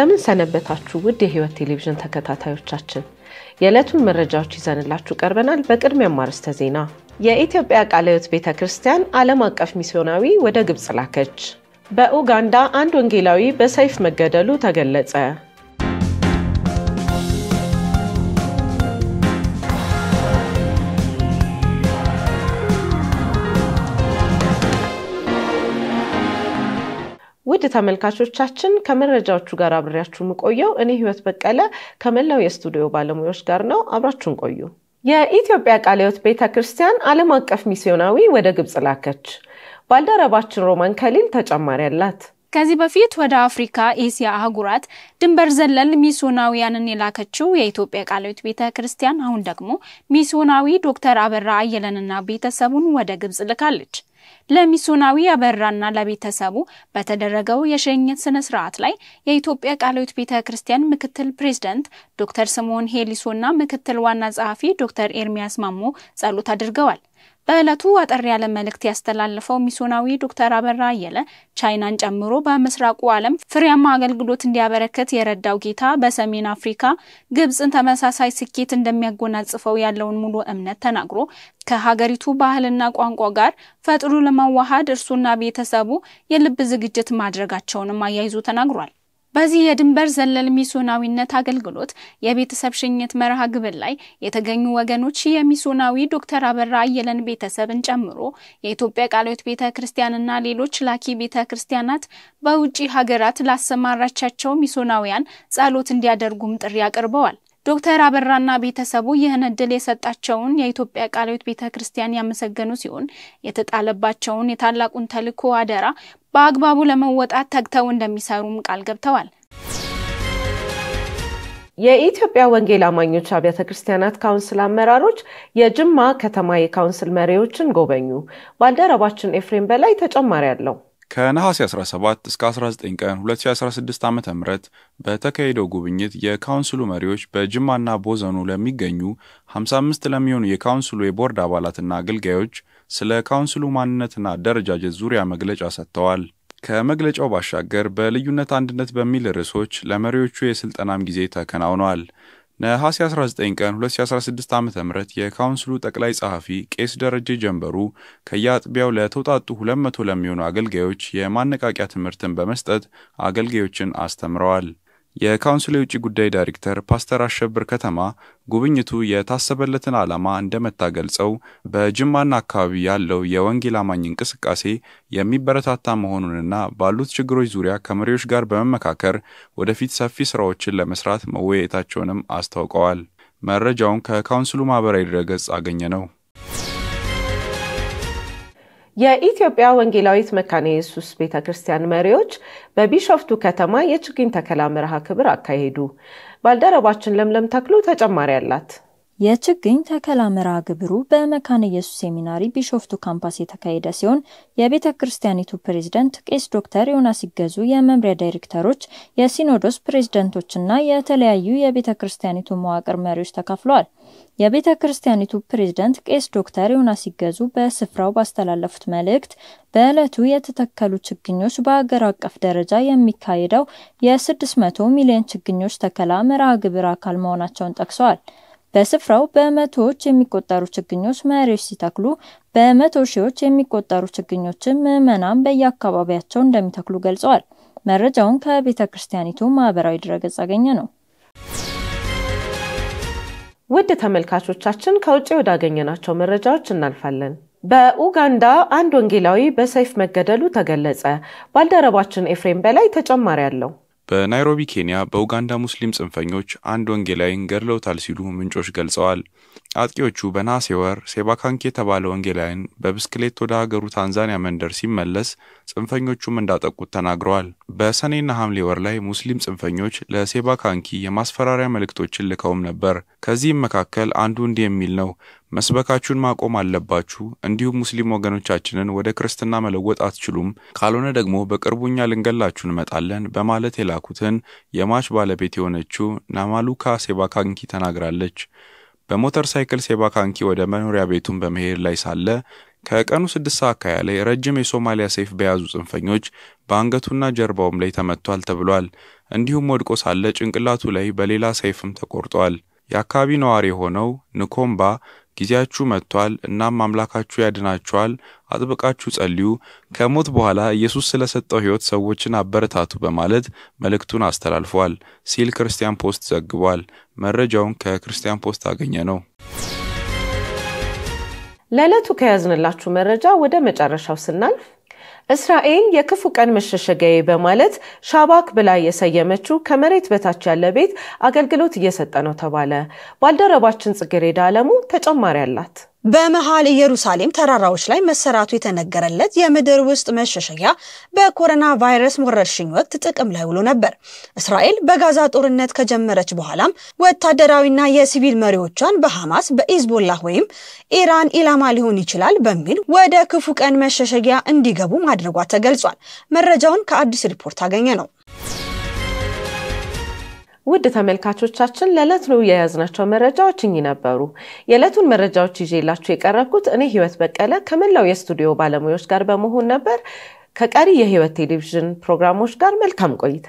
እንደምን ሰነበታችሁ ውድ የህይወት ቴሌቪዥን ተከታታዮቻችን፣ የዕለቱን መረጃዎች ይዘንላችሁ ቀርበናል። በቅድሚያ አርዕስተ ዜና። የኢትዮጵያ ቃለ ሕይወት ቤተ ክርስቲያን ዓለም አቀፍ ሚስዮናዊ ወደ ግብፅ ላከች። በኡጋንዳ አንድ ወንጌላዊ በሰይፍ መገደሉ ተገለጸ። ውድ ተመልካቾቻችን ከመረጃዎቹ ጋር አብሬያችሁ የምቆየው እኔ ህይወት በቀለ ከመላው የስቱዲዮ ባለሙያዎች ጋር ነው። አብራችሁን ቆዩ። የኢትዮጵያ ቃለ ቤተ ክርስቲያን ዓለም አቀፍ ሚስዮናዊ ወደ ግብፅ ላከች። ባልደረባችን ሮማን ከሊል ተጨማሪ አላት። ከዚህ በፊት ወደ አፍሪካ፣ ኤስያ አህጉራት ድንበር ዘለል ሚስዮናውያንን የላከችው የኢትዮጵያ ቃላዊት ቤተ ክርስቲያን አሁን ደግሞ ሚስዮናዊ ዶክተር አበራ አየለንና ቤተሰቡን ወደ ግብጽ ልካለች። ለሚስዮናዊ አበራና ለቤተሰቡ በተደረገው የሸኘት ስነ ስርዓት ላይ የኢትዮጵያ ቃላዊት ቤተ ክርስቲያን ምክትል ፕሬዝዳንት ዶክተር ስምዖን ሄሊሶና ምክትል ዋና ጸሐፊ ዶክተር ኤርሚያስ ማሞ ጸሎት አድርገዋል። በዕለቱ አጠር ያለ መልእክት ያስተላለፈው ሚስዮናዊ ዶክተር አበራ አየለ ቻይናን ጨምሮ በምስራቁ ዓለም ፍሬያማ አገልግሎት እንዲያበረክት የረዳው ጌታ በሰሜን አፍሪካ ግብፅን ተመሳሳይ ስኬት እንደሚያጎናጽፈው ያለውን ሙሉ እምነት ተናግሮ ከሀገሪቱ ባህልና ቋንቋ ጋር ፈጥሩ ለመዋሃድ እርሱና ቤተሰቡ የልብ ዝግጅት ማድረጋቸውንም አያይዞ ተናግሯል። በዚህ የድንበር ዘለል ሚስዮናዊነት አገልግሎት የቤተሰብ ሽኝት መርሃ ግብር ላይ የተገኙ ወገኖች የሚስዮናዊ ዶክተር አበራ አየለን ቤተሰብን ጨምሮ የኢትዮጵያ ቃልዮት ቤተ ክርስቲያንና ሌሎች ላኪ ቤተ ክርስቲያናት በውጭ ሀገራት ላሰማራቻቸው ሚስዮናውያን ጸሎት እንዲያደርጉም ጥሪ አቅርበዋል። ዶክተር አበራና ቤተሰቡ ይህን እድል የሰጣቸውን የኢትዮጵያ ቃልዮት ቤተ ክርስቲያን ያመሰገኑ ሲሆን የተጣለባቸውን የታላቁን ተልኮ አደራ በአግባቡ ለመወጣት ተግተው እንደሚሰሩም ቃል ገብተዋል። የኢትዮጵያ ወንጌል አማኞች አብያተ ክርስቲያናት ካውንስል አመራሮች የጅማ ከተማ የካውንስል መሪዎችን ጎበኙ። ባልደረባችን ኤፍሬም በላይ ተጨማሪ አለው። ከነሐሴ 17 እስከ 19 ቀን 2016 ዓ ም በተካሄደው ጉብኝት የካውንስሉ መሪዎች በጅማና ቦዘኑ ለሚገኙ 55 ለሚሆኑ የካውንስሉ የቦርድ አባላትና አገልጋዮች ስለ ካውንስሉ ማንነትና አደረጃጀት ዙሪያ መግለጫ ሰጥተዋል። ከመግለጫው ባሻገር በልዩነት አንድነት በሚል ርዕሶች ለመሪዎቹ የስልጠናም ጊዜ ተከናውነዋል። ነሐሴ 19 ቀን 2016 ዓ ም የካውንስሉ ጠቅላይ ጸሐፊ ቄስ ደረጀ ጀንበሩ ከየአጥቢያው ለተውጣጡ 200 ለሚሆኑ አገልጋዮች የማነቃቂያ ትምህርትን በመስጠት አገልጋዮችን አስተምረዋል። የካውንስሉ የውጭ ጉዳይ ዳይሬክተር ፓስተር አሸብር ከተማ ጉብኝቱ የታሰበለትን ዓላማ እንደመታ ገልጸው በጅማና አካባቢ ያለው የወንጌል አማኝ እንቅስቃሴ የሚበረታታ መሆኑንና ባሉት ችግሮች ዙሪያ ከመሪዎች ጋር በመመካከር ወደፊት ሰፊ ስራዎችን ለመስራት መወያየታቸውንም አስታውቀዋል። መረጃውን ከካውንስሉ ማህበራዊ ድረገጽ አገኘ ነው። የኢትዮጵያ ወንጌላዊት መካነ ኢየሱስ ቤተ ክርስቲያን መሪዎች በቢሾፍቱ ከተማ የችግኝ ተከላ መርሃ ክብር አካሄዱ። ባልደረባችን ለምለም ተክሉ ተጨማሪ አላት። የችግኝ ተከላ መርሃ ግብሩ በመካነ ኢየሱስ ሴሚናሪ ቢሾፍቱ ካምፓስ የተካሄደ ሲሆን የቤተ ክርስቲያኒቱ ፕሬዝደንት ቄስ ዶክተር ዮናስ ይገዙ፣ የመምሪያ ዳይሬክተሮች፣ የሲኖዶስ ፕሬዝደንቶችና የተለያዩ የቤተ ክርስቲያኒቱ መዋቅር መሪዎች ተካፍለዋል። የቤተ ክርስቲያኒቱ ፕሬዝደንት ቄስ ዶክተር ዮናስ ይገዙ በስፍራው ባስተላለፉት መልእክት በዕለቱ የተተከሉ ችግኞች በአገር አቀፍ ደረጃ የሚካሄደው የ600 ሚሊዮን ችግኞች ተከላ መርሃ ግብር አካል መሆናቸውን ጠቅሰዋል። በስፍራው በመቶዎች የሚቆጠሩ ችግኞች መሪዎች ሲተክሉ በመቶ ሺዎች የሚቆጠሩ ችግኞችን ምዕመናን በየአካባቢያቸው እንደሚተክሉ ገልጸዋል። መረጃውን ከቤተ ክርስቲያኒቱ ማህበራዊ ድረገጽ ያገኘ ነው። ውድ ተመልካቾቻችን ከውጭ ወዳገኘናቸው መረጃዎች እናልፋለን። በኡጋንዳ አንድ ወንጌላዊ በሰይፍ መገደሉ ተገለጸ። ባልደረባችን ኤፍሬም በላይ ተጨማሪ አለው። በናይሮቢ ኬንያ በኡጋንዳ ሙስሊም ጽንፈኞች አንድ ወንጌላዊን ገድለውታል ሲሉ ምንጮች ገልጸዋል። አጥቂዎቹ በነሐሴ ወር ሴባካንኪ የተባለ ወንጌላዊን በብስክሌት ወደ ሀገሩ ታንዛኒያ መንደር ሲመለስ ጽንፈኞቹም እንዳጠቁት ተናግረዋል። በሰኔና ሐምሌ ወር ላይ ሙስሊም ጽንፈኞች ለሴባካንኪ የማስፈራሪያ መልእክቶችን ልከውም ነበር። ከዚህም መካከል አንዱ እንዲህ የሚል ነው። መስበካችሁን ማቆም አለባችሁ። እንዲሁም ሙስሊም ወገኖቻችንን ወደ ክርስትና መለወጥ አትችሉም፣ ካልሆነ ደግሞ በቅርቡ እኛ ልንገላችሁ እንመጣለን በማለት የላኩትን የማች ባለቤት የሆነችው ናማሉካ ሴባካንኪ ተናግራለች። በሞተር ሳይክል ሴባካንኪ ወደ መኖሪያ ቤቱን በመሄድ ላይ ሳለ ከቀኑ ስድስት ሰዓት አካባቢ ላይ ረጅም የሶማሊያ ሰይፍ በያዙ ጽንፈኞች በአንገቱና ጀርባውም ላይ ተመቷል ተብሏል። እንዲሁም ወድቆ ሳለ ጭንቅላቱ ላይ በሌላ ሰይፍም ተቆርጧል። የአካባቢ ነዋሪ የሆነው ንኮምባ ጊዜያችሁ መጥቷል፣ እናም አምላካችሁ ያድናችኋል፣ አጥብቃችሁ ጸልዩ፣ ከሞት በኋላ ኢየሱስ ስለ ሰጠው ሕይወት ሰዎችን አበረታቱ በማለት መልእክቱን አስተላልፏል ሲል ክርስቲያን ፖስት ዘግቧል። መረጃውን ከክርስቲያን ፖስት አገኘ ነው። ለዕለቱ ከያዝንላችሁ መረጃ ወደ መጨረሻው ስናልፍ እስራኤል የክፉ ቀን መሸሸጊያዬ በማለት ሻባክ ብላ የሰየመችው ከመሬት በታች ያለ ቤት አገልግሎት እየሰጠ ነው ተባለ። ባልደረባችን ጽጌሬዳ አለሙ ተጨማሪ አላት። በመሃል ኢየሩሳሌም ተራራዎች ላይ መሰራቱ የተነገረለት የምድር ውስጥ መሸሸጊያ በኮሮና ቫይረስ ወረርሽኝ ወቅት ጥቅም ላይ ውሎ ነበር። እስራኤል በጋዛ ጦርነት ከጀመረች በኋላም ወታደራዊና የሲቪል መሪዎቿን በሐማስ በኢዝቦላ ወይም ኢራን ኢላማ ሊሆን ይችላል በሚል ወደ ክፉ ቀን መሸሸጊያ እንዲገቡ ማድረጓ ተገልጿል። መረጃውን ከአዲስ ሪፖርት አገኘ ነው። ውድ ተመልካቾቻችን ለዕለት ነው የያዝናቸው መረጃዎች እኚህ ነበሩ። የዕለቱን መረጃዎች ይዤላችሁ የቀረብኩት እኔ ህይወት በቀለ ከመላው የስቱዲዮ ባለሙያዎች ጋር በመሆን ነበር። ከቀሪ የህይወት ቴሌቪዥን ፕሮግራሞች ጋር መልካም ቆይታ